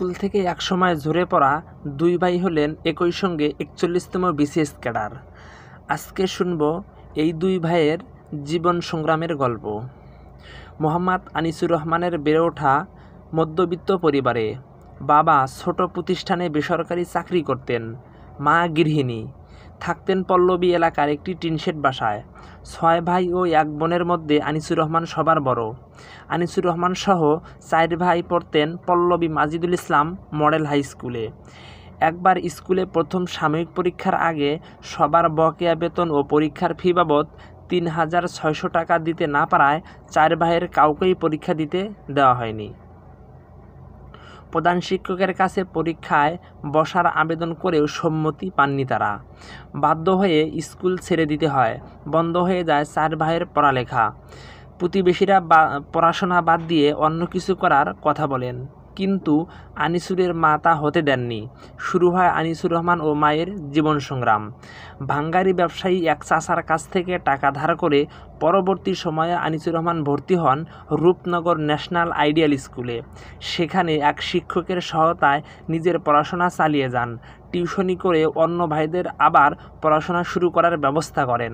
school থেকে একসময় ঝরে পড়া দুই ভাই হলেন একই সঙ্গে একচল্লিশতম বিশেষ ক্যাডার আজকে শুনব এই দুই ভাইয়ের জীবন সংগ্রামের গল্প মোহাম্মদ আনিসুর রহমানের বেড়ে ওঠা মধ্যবিত্ত পরিবারে বাবা ছোট প্রতিষ্ঠানে বেসরকারি চাকরি করতেন মা গৃহিণী থাকতেন পল্লবী এলাকার একটি টিনশেড বাসায় ছয় ভাই ও এক বোনের মধ্যে আনিসুর রহমান সবার বড় আনিসুর রহমান সহ চার ভাই পড়তেন পল্লবী মাজিদুল ইসলাম মডেল হাই স্কুলে একবার স্কুলে প্রথম সাময়িক পরীক্ষার আগে সবার বকেয়া বেতন ও পরীক্ষার ফি বাবদ তিন হাজার ছয়শো টাকা দিতে না পারায় চার ভাইয়ের কাউকেই পরীক্ষা দিতে দেওয়া হয়নি প্রধান শিক্ষকের কাছে পরীক্ষায় বসার আবেদন করেও সম্মতি পাননি তারা বাধ্য হয়ে স্কুল ছেড়ে দিতে হয় বন্ধ হয়ে যায় চার ভাইয়ের পড়ালেখা প্রতিবেশীরা পড়াশোনা বাদ দিয়ে অন্য কিছু করার কথা বলেন কিন্তু আনিসুরের মা তা হতে দেননি শুরু হয় আনিসুর রহমান ও মায়ের জীবন সংগ্রাম ভাঙ্গারি ব্যবসায়ী এক চাষার কাছ থেকে টাকা ধার করে পরবর্তী সময়ে আনিসুর রহমান ভর্তি হন রূপনগর ন্যাশনাল আইডিয়াল স্কুলে সেখানে এক শিক্ষকের সহায়তায় নিজের পড়াশোনা চালিয়ে যান টিউশনি করে অন্য ভাইদের আবার পড়াশোনা শুরু করার ব্যবস্থা করেন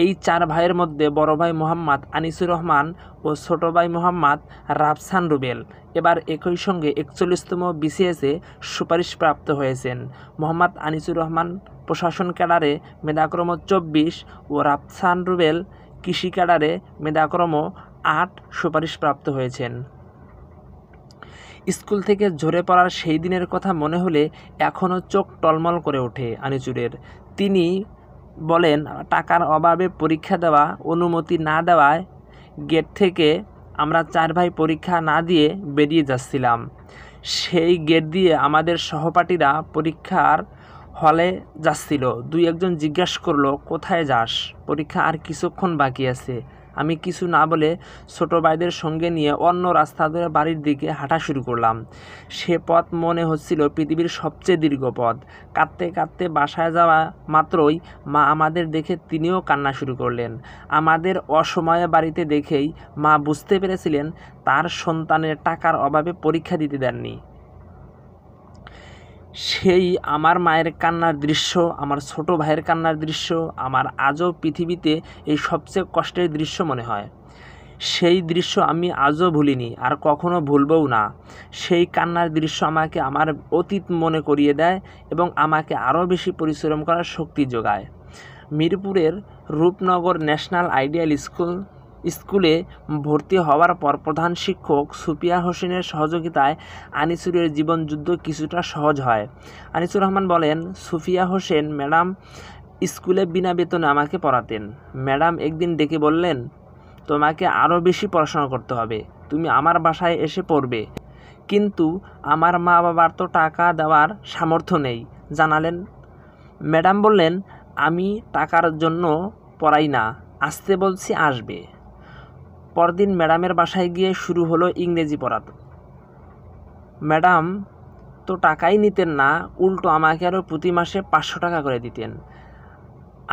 এই চার ভাইয়ের মধ্যে বড় ভাই মোহাম্মদ আনিসুর রহমান ও ছোট ভাই মোহাম্মদ রাফসান রুবেল এবার একই সঙ্গে একচল্লিশতম বিসিএসে সুপারিশপ্রাপ্ত হয়েছেন মোহাম্মদ আনিসুর রহমান প্রশাসন ক্যাডারে মেধাক্রম চব্বিশ ও রাফসান রুবেল কৃষি ক্যাডারে মেধাক্রম আট সুপারিশপ্রাপ্ত হয়েছেন স্কুল থেকে ঝরে পড়ার সেই দিনের কথা মনে হলে এখনও চোখ টলমল করে ওঠে আনিচুরের তিনি বলেন টাকার অভাবে পরীক্ষা দেওয়া অনুমতি না দেওয়ায় গেট থেকে আমরা চার ভাই পরীক্ষা না দিয়ে বেরিয়ে যাচ্ছিলাম সেই গেট দিয়ে আমাদের সহপাঠীরা পরীক্ষার হলে যাচ্ছিল দুই একজন জিজ্ঞাসা করলো কোথায় যাস পরীক্ষা আর কিছুক্ষণ বাকি আছে আমি কিছু না বলে ছোট ভাইদের সঙ্গে নিয়ে অন্য রাস্তা ধরে বাড়ির দিকে হাঁটা শুরু করলাম সে পথ মনে হচ্ছিল পৃথিবীর সবচেয়ে দীর্ঘ পথ কাঁদতে কাঁদতে বাসায় যাওয়া মাত্রই মা আমাদের দেখে তিনিও কান্না শুরু করলেন আমাদের অসময়ে বাড়িতে দেখেই মা বুঝতে পেরেছিলেন তার সন্তানের টাকার অভাবে পরীক্ষা দিতে দেননি সেই আমার মায়ের কান্নার দৃশ্য আমার ছোট ভাইয়ের কান্নার দৃশ্য আমার আজও পৃথিবীতে এই সবচেয়ে কষ্টের দৃশ্য মনে হয় সেই দৃশ্য আমি আজও ভুলিনি আর কখনো ভুলবও না সেই কান্নার দৃশ্য আমাকে আমার অতীত মনে করিয়ে দেয় এবং আমাকে আরও বেশি পরিশ্রম করার শক্তি যোগায় মিরপুরের রূপনগর ন্যাশনাল আইডিয়াল স্কুল স্কুলে ভর্তি হওয়ার পর প্রধান শিক্ষক সুপিয়া হোসেনের সহযোগিতায় আনিসুরের জীবনযুদ্ধ কিছুটা সহজ হয় আনিসুর রহমান বলেন সুফিয়া হোসেন ম্যাডাম স্কুলে বিনা বেতনে আমাকে পড়াতেন ম্যাডাম একদিন ডেকে বললেন তোমাকে আরও বেশি পড়াশোনা করতে হবে তুমি আমার বাসায় এসে পড়বে কিন্তু আমার মা বাবার তো টাকা দেওয়ার সামর্থ্য নেই জানালেন ম্যাডাম বললেন আমি টাকার জন্য পড়াই না আসতে বলছি আসবে পরদিন ম্যাডামের বাসায় গিয়ে শুরু হলো ইংরেজি পড়াতে ম্যাডাম তো টাকাই নিতেন না উল্টো আমাকে আরও প্রতি মাসে পাঁচশো টাকা করে দিতেন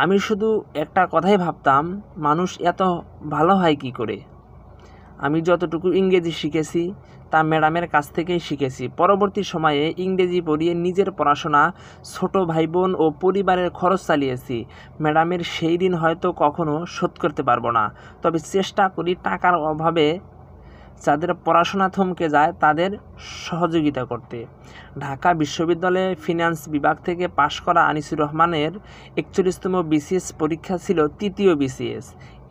আমি শুধু একটা কথাই ভাবতাম মানুষ এত ভালো হয় কি করে আমি যতটুকু ইংরেজি শিখেছি তা ম্যাডামের কাছ থেকেই শিখেছি পরবর্তী সময়ে ইংরেজি পড়িয়ে নিজের পড়াশোনা ছোট ভাই বোন ও পরিবারের খরচ চালিয়েছি ম্যাডামের সেই ঋণ হয়তো কখনো শোধ করতে পারবো না তবে চেষ্টা করি টাকার অভাবে যাদের পড়াশোনা থমকে যায় তাদের সহযোগিতা করতে ঢাকা বিশ্ববিদ্যালয়ে ফিনান্স বিভাগ থেকে পাশ করা আনিসুর রহমানের একচল্লিশতম বিসিএস পরীক্ষা ছিল তৃতীয় বিসিএস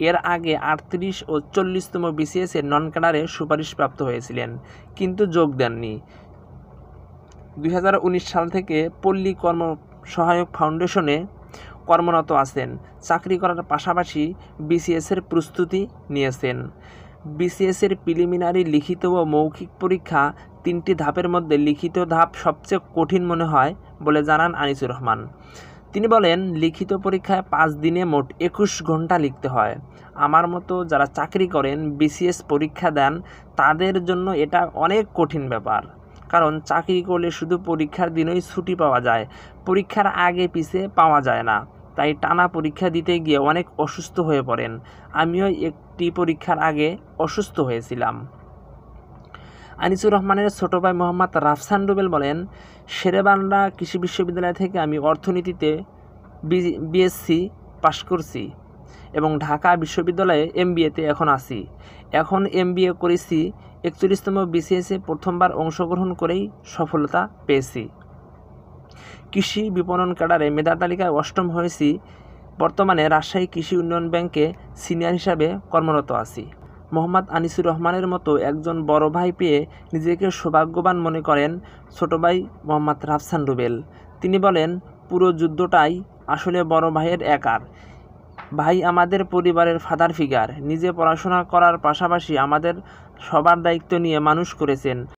এর আগে আটত্রিশ ও চল্লিশতম বিসিএসের নন ক্যাডারে সুপারিশপ্রাপ্ত হয়েছিলেন কিন্তু যোগ দেননি দুই সাল থেকে পল্লী কর্ম সহায়ক ফাউন্ডেশনে কর্মরত আছেন চাকরি করার পাশাপাশি বিসিএসের প্রস্তুতি নিয়েছেন বিসিএসের প্রিলিমিনারি লিখিত ও মৌখিক পরীক্ষা তিনটি ধাপের মধ্যে লিখিত ধাপ সবচেয়ে কঠিন মনে হয় বলে জানান আনিসুর রহমান তিনি বলেন লিখিত পরীক্ষায় পাঁচ দিনে মোট একুশ ঘন্টা লিখতে হয় আমার মতো যারা চাকরি করেন বিসিএস পরীক্ষা দেন তাদের জন্য এটা অনেক কঠিন ব্যাপার কারণ চাকরি করলে শুধু পরীক্ষার দিনই ছুটি পাওয়া যায় পরীক্ষার আগে পিছিয়ে পাওয়া যায় না তাই টানা পরীক্ষা দিতে গিয়ে অনেক অসুস্থ হয়ে পড়েন আমিও একটি পরীক্ষার আগে অসুস্থ হয়েছিলাম আনিসুর রহমানের ছোট ভাই মোহাম্মদ রাফসান রুবেল বলেন শেরেবাংলা কৃষি বিশ্ববিদ্যালয় থেকে আমি অর্থনীতিতে বিএসসি পাশ করছি এবং ঢাকা বিশ্ববিদ্যালয়ে এমবিএতে এখন আছি এখন এমবিএ করেছি একচল্লিশতম বিসিএসে প্রথমবার অংশগ্রহণ করেই সফলতা পেয়েছি কৃষি বিপণন ক্যাডারে মেধা তালিকায় অষ্টম হয়েছি বর্তমানে রাজশাহী কৃষি উন্নয়ন ব্যাংকে সিনিয়র হিসাবে কর্মরত আছি মোহাম্মদ আনিসুর রহমানের মতো একজন বড় ভাই পেয়ে নিজেকে সৌভাগ্যবান মনে করেন ছোট ভাই মোহাম্মদ রাফসান রুবেল তিনি বলেন পুরো যুদ্ধটাই আসলে বড় ভাইয়ের একার ভাই আমাদের পরিবারের ফাদার ফিগার নিজে পড়াশোনা করার পাশাপাশি আমাদের সবার দায়িত্ব নিয়ে মানুষ করেছেন